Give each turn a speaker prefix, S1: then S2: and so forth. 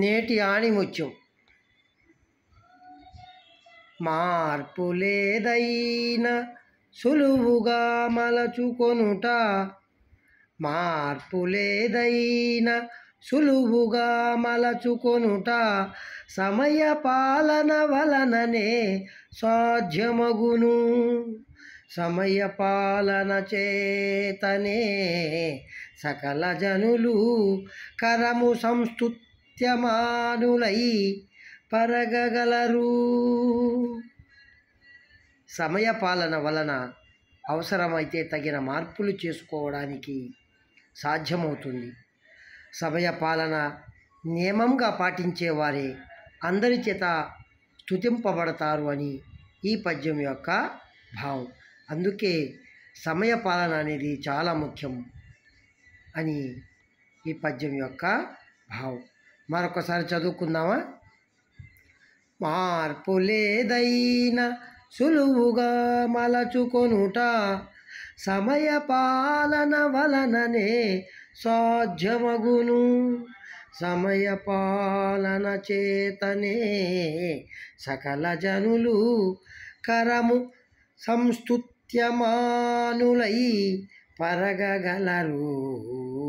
S1: నేటి ఆణిముత్యం మార్పు లేదైనా సులువుగా మలచుకొనుట మార్పు లేదైనా సులువుగా మలచుకొనుట సమయ పాలన వలననే సాధ్యమగును సమయ పాలన చేతనే సకల జనులు కరము సంస్థు నిత్యమానులై పరగగలరు సమయపాలన వలన అవసరమైతే తగిన మార్పులు చేసుకోవడానికి సాధ్యమవుతుంది సమయపాలన నియమంగా పాటించేవారే అందరి చేత స్థుతింపబడతారు అని ఈ పద్యం యొక్క భావం అందుకే సమయపాలన అనేది చాలా ముఖ్యం అని ఈ పద్యం యొక్క భావం మరొకసారి చదువుకుందామా మార్పు లేదైనా సులువుగా మలచుకొనుట సమయ పాలన వలననే సాధ్యమగును సమయ పాలన చేతనే సకల జనులు కరము సంస్తుత్యమానులై పరగగలరు